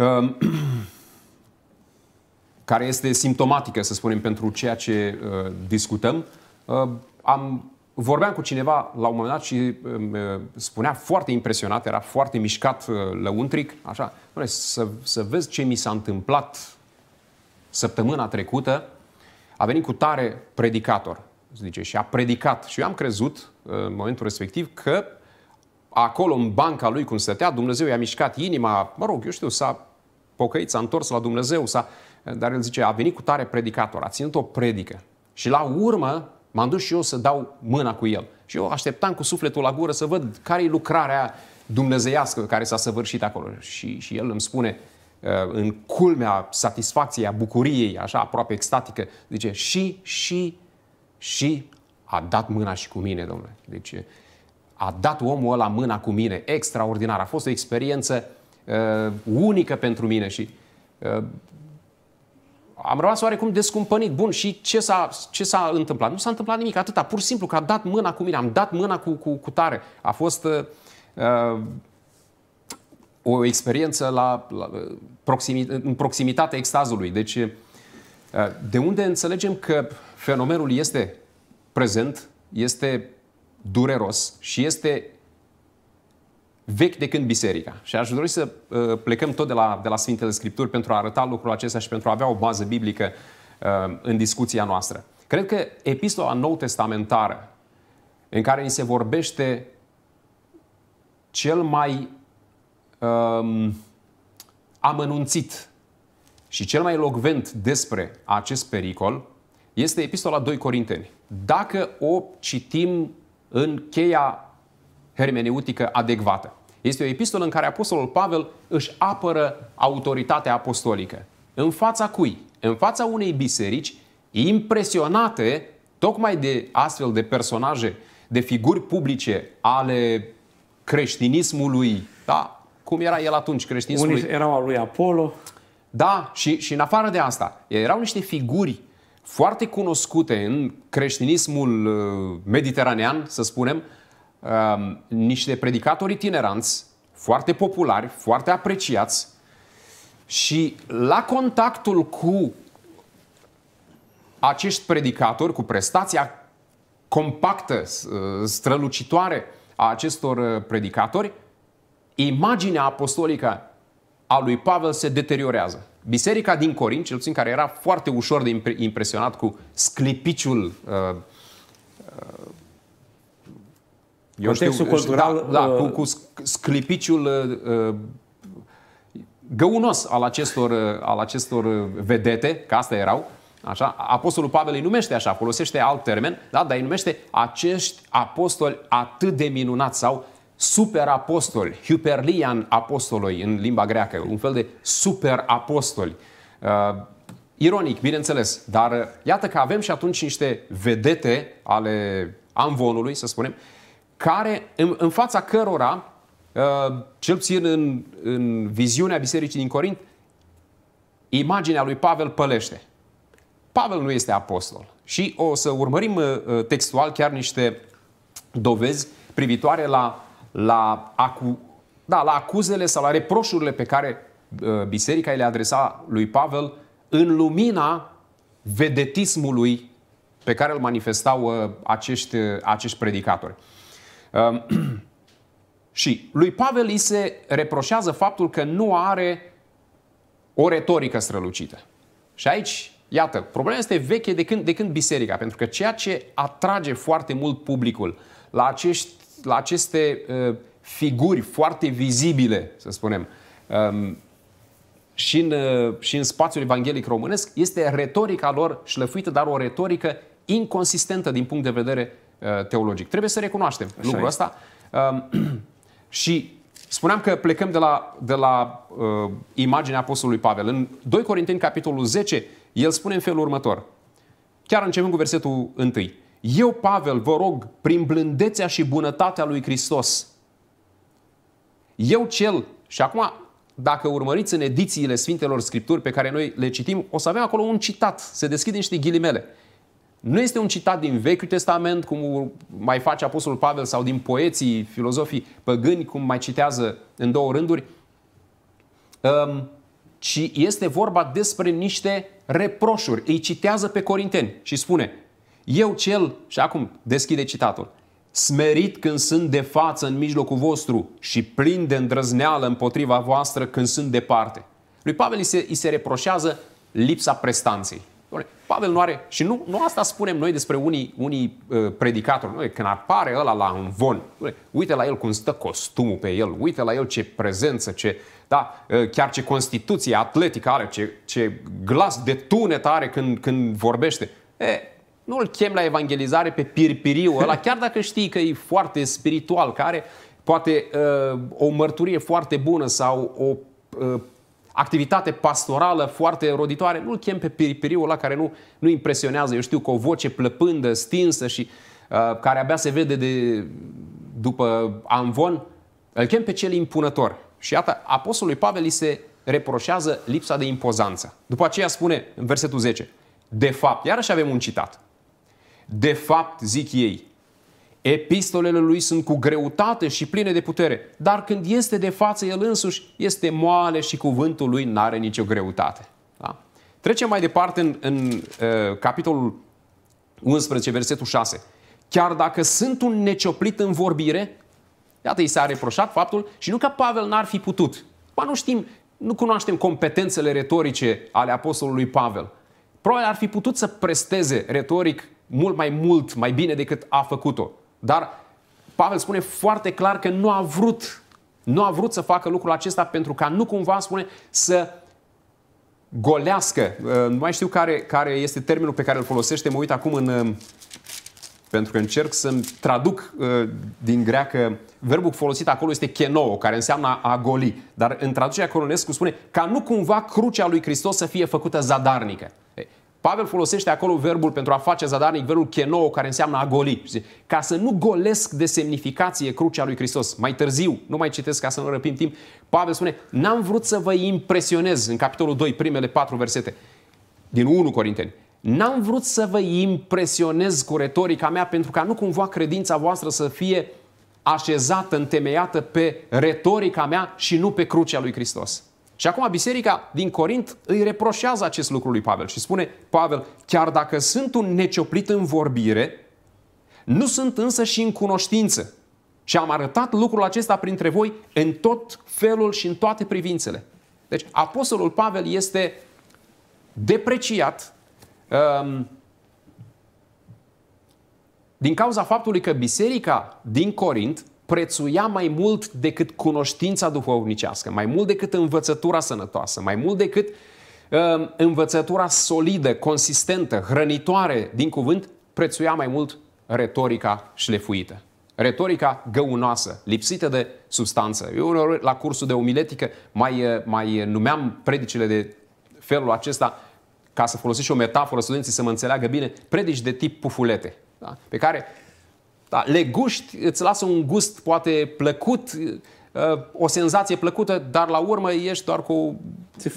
um, care este simptomatică, să spunem, pentru ceea ce uh, discutăm, uh, am vorbeam cu cineva la un moment dat și um, spunea foarte impresionat, era foarte mișcat lăuntric, așa, să, să vezi ce mi s-a întâmplat săptămâna trecută, a venit cu tare predicator zice, și a predicat. Și eu am crezut uh, în momentul respectiv că acolo, în banca lui, cum stătea, Dumnezeu i-a mișcat inima, mă rog, eu știu, s-a pocăit, s-a întors la Dumnezeu, s-a... dar el zice, a venit cu tare predicator, a ținut o predică. Și la urmă m-am dus și eu să dau mâna cu el. Și eu așteptam cu sufletul la gură să văd care e lucrarea dumnezeiască care s-a săvârșit acolo. Și, și el îmi spune, uh, în culmea satisfacției, a bucuriei, așa aproape extatică, zice, și, și și a dat mâna și cu mine, domnule. Deci a dat omul ăla mâna cu mine, extraordinar. A fost o experiență uh, unică pentru mine și uh, am rămas oarecum descumpănit. Bun, și ce s-a, ce s-a întâmplat? Nu s-a întâmplat nimic, atâta. Pur și simplu că a dat mâna cu mine, am dat mâna cu, cu, cu tare. A fost uh, o experiență la, la proximi, în proximitate extazului. Deci Eh, de unde înțelegem că fenomenul este prezent, este dureros și este vechi de când biserica. Și aș dori să eh, plecăm tot de la, de la Sfintele Scripturi pentru a arăta lucrul acesta și pentru a avea o bază biblică eh, în discuția noastră. Cred că epistola nou testamentară, în care ni se vorbește cel mai um, amănunțit și cel mai elocvent despre acest pericol este Epistola 2 Corinteni. Dacă o citim în cheia hermeneutică adecvată. Este o epistolă în care Apostolul Pavel își apără autoritatea apostolică. În fața cui? În fața unei biserici impresionate tocmai de astfel de personaje, de figuri publice ale creștinismului, da? Cum era el atunci creștinismul? Unii erau al lui Apollo. Da, și, și în afară de asta, erau niște figuri foarte cunoscute în creștinismul uh, mediteranean, să spunem, um, niște predicatori itineranți, foarte populari, foarte apreciați și la contactul cu acești predicatori, cu prestația compactă, uh, strălucitoare a acestor uh, predicatori, imaginea apostolică a lui Pavel se deteriorează. Biserica din Corint, cel puțin care era foarte ușor de impresionat cu sclipiciul uh, uh, contextul cultural... Da, da uh, cu, cu sclipiciul uh, uh, găunos al acestor, uh, al acestor vedete, că astea erau, așa, Apostolul Pavel îi numește așa, folosește alt termen, da, dar îi numește acești apostoli atât de minunați sau superapostoli, hyperlian apostoloi în limba greacă, un fel de superapostoli. Uh, ironic, bineînțeles, dar uh, iată că avem și atunci niște vedete ale amvonului, să spunem, care, în, în fața cărora, uh, cel puțin în, în viziunea Bisericii din Corint, imaginea lui Pavel pălește. Pavel nu este apostol. Și o să urmărim uh, uh, textual chiar niște dovezi privitoare la la, acu, da, la acuzele sau la reproșurile pe care uh, biserica le adresa lui Pavel în lumina vedetismului pe care îl manifestau uh, acești, uh, acești predicatori. Um, și lui Pavel îi se reproșează faptul că nu are o retorică strălucită. Și aici, iată, problema este veche de când, de când biserica, pentru că ceea ce atrage foarte mult publicul la acești la aceste uh, figuri foarte vizibile, să spunem, um, și în, uh, și în spațiul evanghelic românesc, este retorica lor șlăfuită, dar o retorică inconsistentă din punct de vedere uh, teologic. Trebuie să recunoaștem Așa lucrul este. ăsta. Um, și spuneam că plecăm de la, de la imaginea Apostolului Pavel. În 2 Corinteni, capitolul 10, el spune în felul următor. Chiar începând cu versetul 1. Eu, Pavel, vă rog, prin blândețea și bunătatea lui Hristos, eu cel, și acum, dacă urmăriți în edițiile Sfintelor Scripturi pe care noi le citim, o să avem acolo un citat, se deschid niște ghilimele. Nu este un citat din Vechiul Testament, cum mai face Apostolul Pavel, sau din poeții, filozofii păgâni, cum mai citează în două rânduri, um, ci este vorba despre niște reproșuri. Îi citează pe Corinteni și spune, eu cel, și acum deschide citatul, smerit când sunt de față în mijlocul vostru și plin de îndrăzneală împotriva voastră când sunt departe. Lui Pavel îi se, îi se reproșează lipsa prestanței. Pavel nu are, și nu, nu asta spunem noi despre unii, unii uh, predicatori. Noi, când apare ăla la un von, uite la el cum stă costumul pe el, uite la el ce prezență, ce, da, uh, chiar ce constituție atletică are, ce, ce glas de tunet are când, când vorbește. E, nu îl chem la evangelizare pe pirpiriu ăla, chiar dacă știi că e foarte spiritual, care poate uh, o mărturie foarte bună sau o uh, activitate pastorală foarte roditoare, nu-l chem pe pirpiriu ăla care nu, nu impresionează. Eu știu că o voce plăpândă, stinsă și uh, care abia se vede de, după anvon, îl chem pe cel impunător. Și iată, apostolului Pavel îi se reproșează lipsa de impozanță. După aceea spune în versetul 10, de fapt, iarăși avem un citat, de fapt, zic ei, epistolele lui sunt cu greutate și pline de putere, dar când este de față el însuși, este moale și cuvântul lui nu are nicio greutate. Da? Trecem mai departe în, în uh, capitolul 11, versetul 6. Chiar dacă sunt un necioplit în vorbire, iată, i s-a reproșat faptul și nu că Pavel n-ar fi putut. Ba nu știm, nu cunoaștem competențele retorice ale apostolului Pavel. Probabil ar fi putut să presteze retoric mult mai mult, mai bine decât a făcut-o. Dar Pavel spune foarte clar că nu a vrut, nu a vrut să facă lucrul acesta pentru ca nu cumva, spune, să golească. Uh, nu mai știu care, care este termenul pe care îl folosește, mă uit acum în, uh, pentru că încerc să-mi traduc uh, din greacă. Verbul folosit acolo este kenoo, care înseamnă a goli. Dar în traducerea Coronescu spune ca nu cumva crucea lui Hristos să fie făcută zadarnică. Pavel folosește acolo verbul pentru a face zadarnic, verbul chenou, care înseamnă a goli. Ca să nu golesc de semnificație crucea lui Hristos. Mai târziu, nu mai citesc ca să nu răpim timp, Pavel spune, n-am vrut să vă impresionez, în capitolul 2, primele patru versete, din 1 Corinteni. N-am vrut să vă impresionez cu retorica mea pentru ca nu cumva credința voastră să fie așezată, întemeiată pe retorica mea și nu pe crucea lui Hristos. Și acum biserica din Corint îi reproșează acest lucru lui Pavel și spune, Pavel, chiar dacă sunt un necioplit în vorbire, nu sunt însă și în cunoștință. Și am arătat lucrul acesta printre voi în tot felul și în toate privințele. Deci apostolul Pavel este depreciat um, din cauza faptului că biserica din Corint prețuia mai mult decât cunoștința duhovnicească, mai mult decât învățătura sănătoasă, mai mult decât uh, învățătura solidă, consistentă, hrănitoare din cuvânt, prețuia mai mult retorica șlefuită. Retorica găunoasă, lipsită de substanță. Eu uneori la cursul de omiletică mai, uh, mai numeam predicile de felul acesta, ca să folosesc și o metaforă studenții să mă înțeleagă bine, predici de tip pufulete, da? pe care da, leguști îți lasă un gust poate plăcut, uh, o senzație plăcută, dar la urmă ești doar cu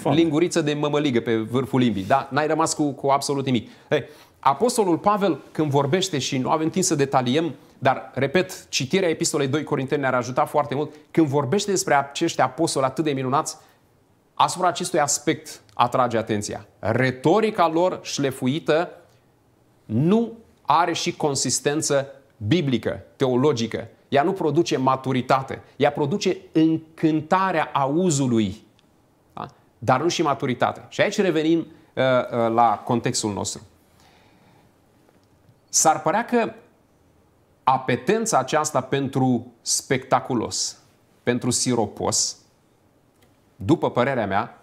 o linguriță de mămăligă pe vârful limbii. Da? N-ai rămas cu, cu absolut nimic. Hey, Apostolul Pavel, când vorbește și nu avem timp să detaliem, dar, repet, citirea epistolei 2 Corinteni ne-ar ajuta foarte mult, când vorbește despre acești apostoli atât de minunați, asupra acestui aspect atrage atenția. Retorica lor șlefuită nu are și consistență biblică, teologică, ea nu produce maturitate, ea produce încântarea auzului, da? dar nu și maturitate. Și aici revenim uh, uh, la contextul nostru. S-ar părea că apetența aceasta pentru spectaculos, pentru siropos, după părerea mea,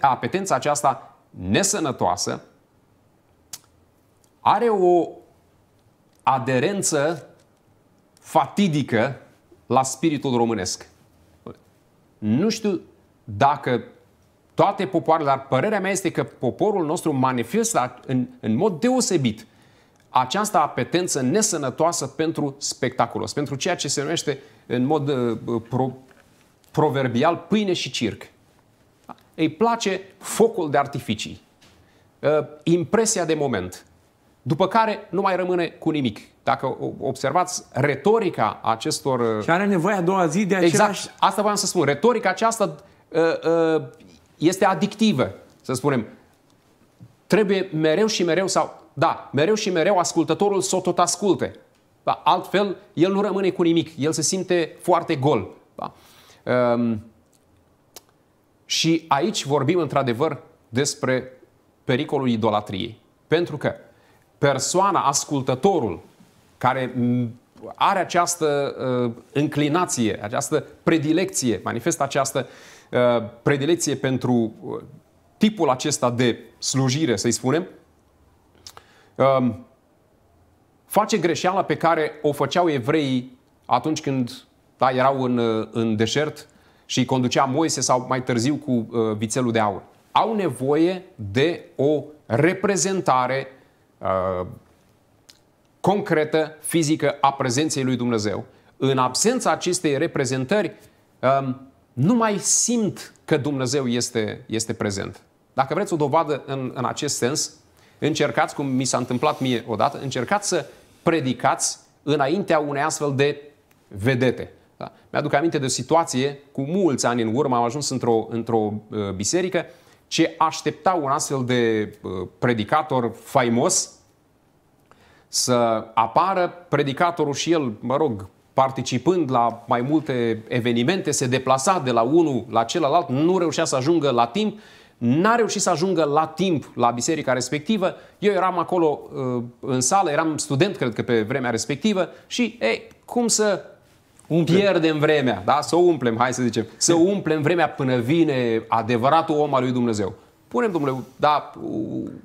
apetența aceasta nesănătoasă are o aderență fatidică la spiritul românesc. Nu știu dacă toate popoarele, dar părerea mea este că poporul nostru manifestă în, în mod deosebit această apetență nesănătoasă pentru spectaculos, pentru ceea ce se numește în mod uh, pro, proverbial pâine și circ. Îi place focul de artificii, uh, impresia de moment, după care nu mai rămâne cu nimic. Dacă observați retorica acestor... Uh, și are nevoie a doua zi de același... Exact, asta voiam să spun. Retorica aceasta uh, uh, este adictivă, să spunem. Trebuie mereu și mereu, sau da, mereu și mereu ascultătorul să o tot asculte. Da? Altfel, el nu rămâne cu nimic. El se simte foarte gol. Da? Um, și aici vorbim într-adevăr despre pericolul idolatriei. Pentru că persoana, ascultătorul care are această uh, înclinație, această predilecție, manifestă această uh, predilecție pentru uh, tipul acesta de slujire, să-i spunem, uh, face greșeala pe care o făceau evreii atunci când da, erau în, uh, în deșert și îi conducea Moise sau mai târziu cu uh, vițelul de aur. Au nevoie de o reprezentare Uh, concretă, fizică a prezenței lui Dumnezeu, în absența acestei reprezentări, um, nu mai simt că Dumnezeu este, este prezent. Dacă vreți o dovadă în, în acest sens, încercați, cum mi s-a întâmplat mie odată, încercați să predicați înaintea unei astfel de vedete. Da? Mi-aduc aminte de o situație cu mulți ani în urmă, am ajuns într-o, într-o uh, biserică ce aștepta un astfel de uh, predicator faimos să apară. Predicatorul și el, mă rog, participând la mai multe evenimente, se deplasa de la unul la celălalt, nu reușea să ajungă la timp, n-a reușit să ajungă la timp la biserica respectivă. Eu eram acolo uh, în sală, eram student, cred că, pe vremea respectivă și, ei, cum să Umplem. Pierdem vremea, da? Să umplem, hai să zicem. Să umplem vremea până vine adevăratul om al lui Dumnezeu. Punem, domnule, da,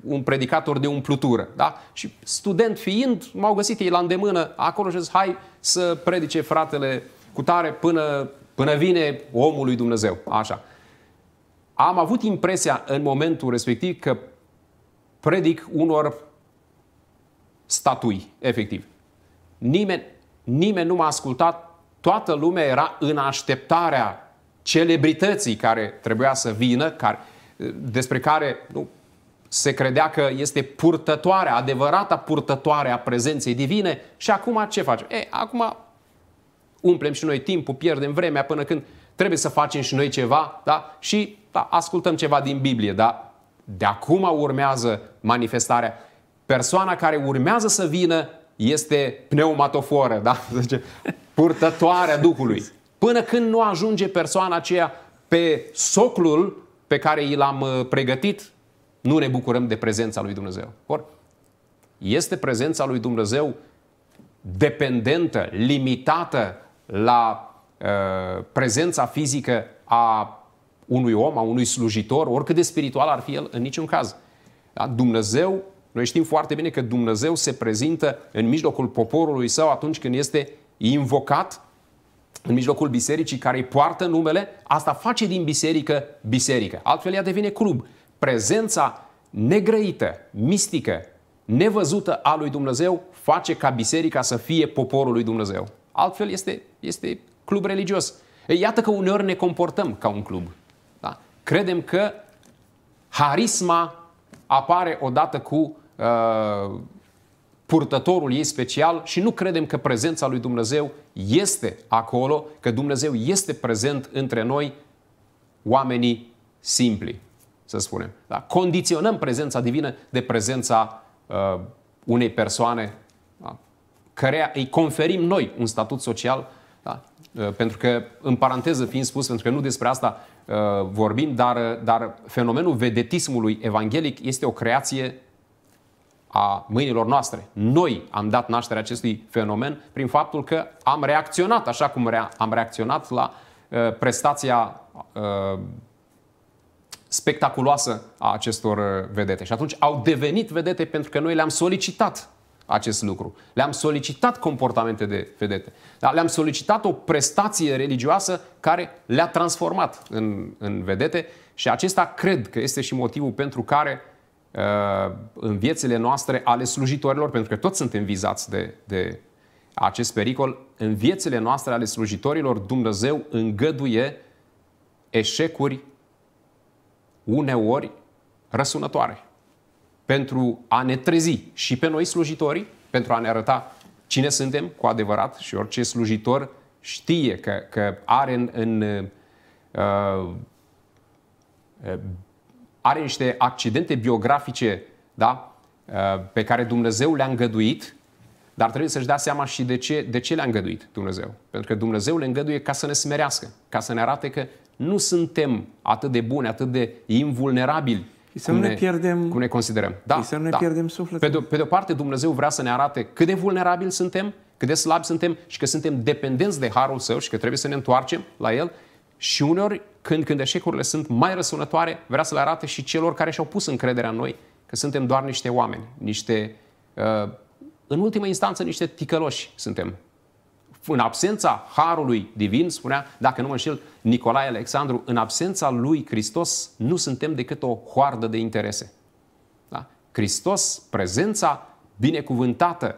un predicator de umplutură, da? Și student fiind, m-au găsit ei la îndemână acolo și zic, hai să predice fratele cu tare până, până vine omul lui Dumnezeu. Așa. Am avut impresia în momentul respectiv că predic unor statui, efectiv. Nimeni, nimeni nu m-a ascultat toată lumea era în așteptarea celebrității care trebuia să vină, care, despre care nu, se credea că este purtătoarea, adevărata purtătoare a prezenței divine și acum ce facem? E, acum umplem și noi timpul, pierdem vremea până când trebuie să facem și noi ceva da? și da, ascultăm ceva din Biblie, da? De acum urmează manifestarea. Persoana care urmează să vină este pneumatoforă, da? Zice, purtătoarea Duhului. Până când nu ajunge persoana aceea pe soclul pe care i l-am uh, pregătit, nu ne bucurăm de prezența lui Dumnezeu. Or, este prezența lui Dumnezeu dependentă, limitată la uh, prezența fizică a unui om, a unui slujitor, oricât de spiritual ar fi el, în niciun caz. Da? Dumnezeu noi știm foarte bine că Dumnezeu se prezintă în mijlocul poporului său atunci când este invocat, în mijlocul bisericii care îi poartă numele. Asta face din biserică biserică. Altfel ea devine club. Prezența negrăită, mistică, nevăzută a lui Dumnezeu face ca biserica să fie poporul lui Dumnezeu. Altfel este, este club religios. Iată că uneori ne comportăm ca un club. Da? Credem că harisma apare odată cu Uh, purtătorul ei special și nu credem că prezența lui Dumnezeu este acolo, că Dumnezeu este prezent între noi, oamenii simpli, să spunem. Da? Condiționăm prezența divină de prezența uh, unei persoane da? care îi conferim noi un statut social, da? Uh, pentru că, în paranteză fiind spus, pentru că nu despre asta uh, vorbim, dar, dar fenomenul vedetismului evanghelic este o creație a mâinilor noastre. Noi am dat naștere acestui fenomen prin faptul că am reacționat așa cum rea- am reacționat la uh, prestația uh, spectaculoasă a acestor uh, vedete. Și atunci au devenit vedete pentru că noi le-am solicitat acest lucru. Le-am solicitat comportamente de vedete. Dar le-am solicitat o prestație religioasă care le-a transformat în, în vedete și acesta cred că este și motivul pentru care Uh, în viețile noastre ale slujitorilor, pentru că toți suntem vizați de, de acest pericol, în viețile noastre ale slujitorilor, Dumnezeu îngăduie eșecuri uneori răsunătoare pentru a ne trezi și pe noi slujitorii, pentru a ne arăta cine suntem cu adevărat și orice slujitor știe că, că are în, în uh, uh are niște accidente biografice da? Uh, pe care Dumnezeu le-a îngăduit, dar trebuie să-și dea seama și de ce, de ce le-a îngăduit Dumnezeu. Pentru că Dumnezeu le îngăduie ca să ne smerească, ca să ne arate că nu suntem atât de buni, atât de invulnerabili să cum, nu ne, ne pierdem, cum ne considerăm. Da, să nu ne da. pierdem sufletul. Pe de, pe de o parte, Dumnezeu vrea să ne arate cât de vulnerabili suntem, cât de slabi suntem și că suntem dependenți de harul său și că trebuie să ne întoarcem la el. Și uneori când, când eșecurile sunt mai răsunătoare, vrea să le arate și celor care și-au pus încrederea în noi că suntem doar niște oameni, niște, uh, în ultima instanță, niște ticăloși suntem. În absența harului divin, spunea, dacă nu mă înșel, Nicolae Alexandru, în absența lui Hristos nu suntem decât o hoardă de interese. Da? Hristos, prezența binecuvântată,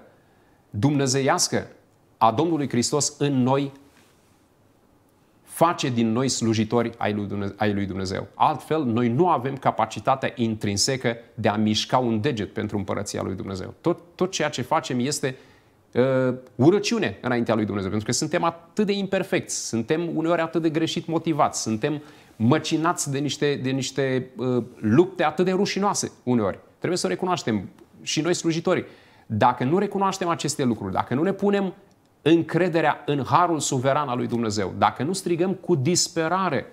dumnezeiască a Domnului Hristos în noi face din noi slujitori ai lui Dumnezeu. Altfel, noi nu avem capacitatea intrinsecă de a mișca un deget pentru împărăția lui Dumnezeu. Tot, tot ceea ce facem este uh, urăciune înaintea lui Dumnezeu, pentru că suntem atât de imperfecți, suntem uneori atât de greșit motivați, suntem măcinați de niște, de niște uh, lupte atât de rușinoase uneori. Trebuie să recunoaștem și noi slujitorii. Dacă nu recunoaștem aceste lucruri, dacă nu ne punem încrederea în harul suveran al lui Dumnezeu. Dacă nu strigăm cu disperare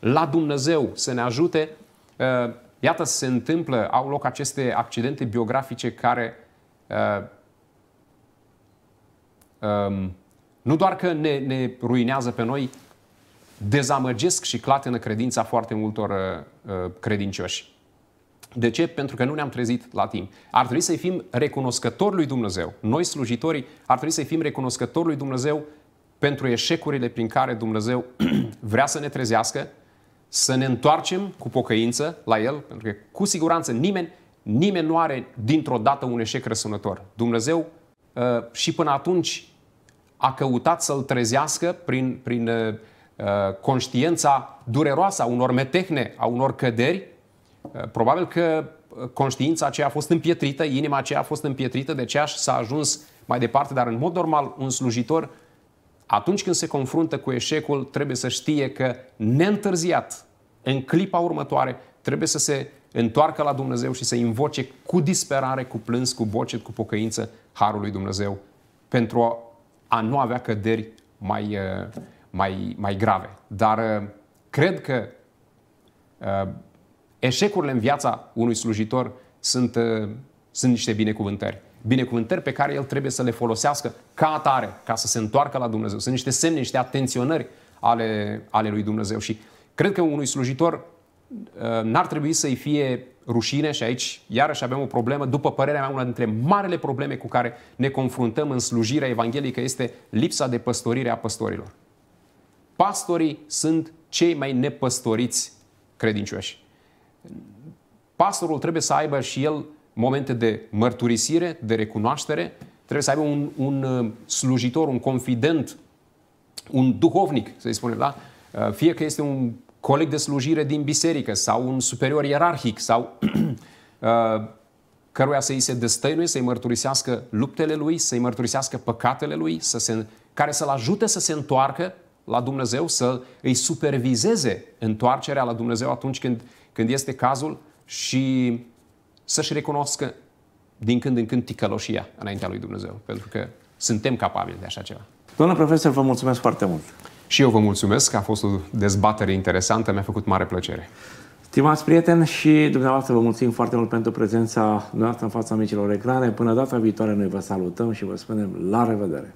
la Dumnezeu să ne ajute, uh, iată, se întâmplă, au loc aceste accidente biografice care uh, um, nu doar că ne, ne ruinează pe noi, dezamăgesc și clatenă credința foarte multor uh, credincioși. De ce? Pentru că nu ne-am trezit la timp. Ar trebui să fim recunoscători lui Dumnezeu. Noi, slujitorii, ar trebui să fim recunoscători lui Dumnezeu pentru eșecurile prin care Dumnezeu vrea să ne trezească, să ne întoarcem cu pocăință la El, pentru că cu siguranță nimeni, nimeni nu are dintr-o dată un eșec răsunător. Dumnezeu uh, și până atunci a căutat să-l trezească prin, prin uh, conștiența dureroasă a unor metehne, a unor căderi, Probabil că uh, conștiința aceea a fost împietrită, inima aceea a fost împietrită, de aceea s-a ajuns mai departe, dar în mod normal un slujitor atunci când se confruntă cu eșecul, trebuie să știe că neîntârziat, în clipa următoare, trebuie să se întoarcă la Dumnezeu și să invoce cu disperare, cu plâns, cu bocet, cu pocăință harul lui Dumnezeu pentru a nu avea căderi mai, uh, mai, mai grave. Dar uh, cred că eșecurile în viața unui slujitor sunt, uh, sunt niște binecuvântări. Binecuvântări pe care el trebuie să le folosească ca atare, ca să se întoarcă la Dumnezeu. Sunt niște semne, niște atenționări ale, ale lui Dumnezeu. Și cred că unui slujitor uh, n-ar trebui să-i fie rușine și aici iarăși avem o problemă, după părerea mea, una dintre marele probleme cu care ne confruntăm în slujirea evanghelică este lipsa de păstorire a păstorilor. Pastorii sunt cei mai nepăstoriți credincioși pastorul trebuie să aibă și el momente de mărturisire, de recunoaștere, trebuie să aibă un, un uh, slujitor, un confident, un duhovnic, să-i spunem, da? Uh, fie că este un coleg de slujire din biserică sau un superior ierarhic sau uh, căruia să-i se destăinuie, să-i mărturisească luptele lui, să-i mărturisească păcatele lui, să se, care să-l ajute să se întoarcă la Dumnezeu, să îi supervizeze întoarcerea la Dumnezeu atunci când când este cazul și să-și recunoască din când în când ticăloșia înaintea lui Dumnezeu, pentru că suntem capabili de așa ceva. Domnule profesor, vă mulțumesc foarte mult. Și eu vă mulțumesc, a fost o dezbatere interesantă, mi-a făcut mare plăcere. Stimați prieteni și dumneavoastră vă mulțumim foarte mult pentru prezența noastră în fața micilor ecrane. Până data viitoare noi vă salutăm și vă spunem la revedere!